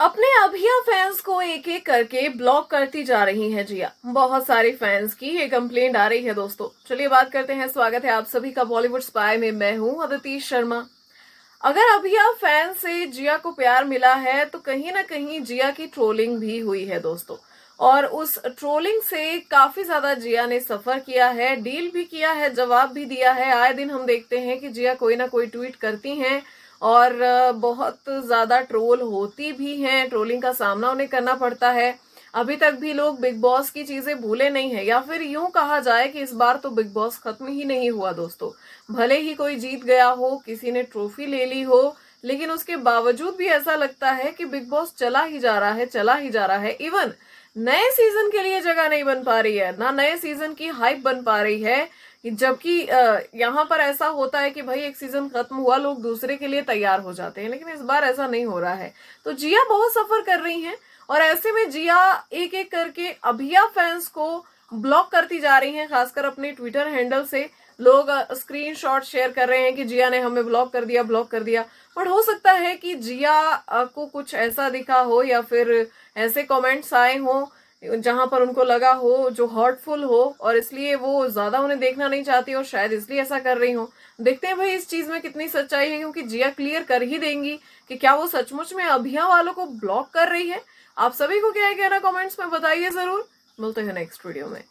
अपने अभिया फैंस को एक एक करके ब्लॉक करती जा रही है जिया बहुत सारे फैंस की ये कंप्लेंट आ रही है दोस्तों चलिए बात करते हैं स्वागत है आप सभी का बॉलीवुड स्पाई में मैं हूं अदिति शर्मा अगर अभिया फैन से जिया को प्यार मिला है तो कहीं ना कहीं जिया की ट्रोलिंग भी हुई है दोस्तों और उस ट्रोलिंग से काफी ज्यादा जिया ने सफर किया है डील भी किया है जवाब भी दिया है आए दिन हम देखते हैं कि जिया कोई ना कोई ट्वीट करती हैं और बहुत ज़्यादा ट्रोल होती भी हैं ट्रोलिंग का सामना उन्हें करना पड़ता है अभी तक भी लोग बिग बॉस की चीज़ें भूले नहीं हैं या फिर यूं कहा जाए कि इस बार तो बिग बॉस खत्म ही नहीं हुआ दोस्तों भले ही कोई जीत गया हो किसी ने ट्रॉफी ले ली हो लेकिन उसके बावजूद भी ऐसा लगता है कि बिग बॉस चला ही जा रहा है चला ही जा रहा है इवन नए सीजन के लिए जगह नहीं बन पा रही है ना नए सीजन की हाइप बन पा रही है जबकि यहाँ पर ऐसा होता है कि भाई एक सीजन खत्म हुआ लोग दूसरे के लिए तैयार हो जाते हैं लेकिन इस बार ऐसा नहीं हो रहा है तो जिया बहुत सफर कर रही हैं और ऐसे में जिया एक एक करके अभिया फैंस को ब्लॉक करती जा रही हैं खासकर अपने ट्विटर हैंडल से लोग स्क्रीनशॉट शेयर कर रहे हैं कि जिया ने हमें ब्लॉक कर दिया ब्लॉक कर दिया बट हो सकता है कि जिया को कुछ ऐसा दिखा हो या फिर ऐसे कमेंट्स आए हों जहां पर उनको लगा हो जो हॉटफुल हो और इसलिए वो ज्यादा उन्हें देखना नहीं चाहती और शायद इसलिए ऐसा कर रही हो देखते हैं भाई इस चीज में कितनी सच्चाई है क्योंकि जिया क्लियर कर ही देंगी कि क्या वो सचमुच में अभिया वालों को ब्लॉक कर रही है आप सभी को क्या है कहना कॉमेंट्स में बताइए जरूर मिलते हैं नेक्स्ट वीडियो में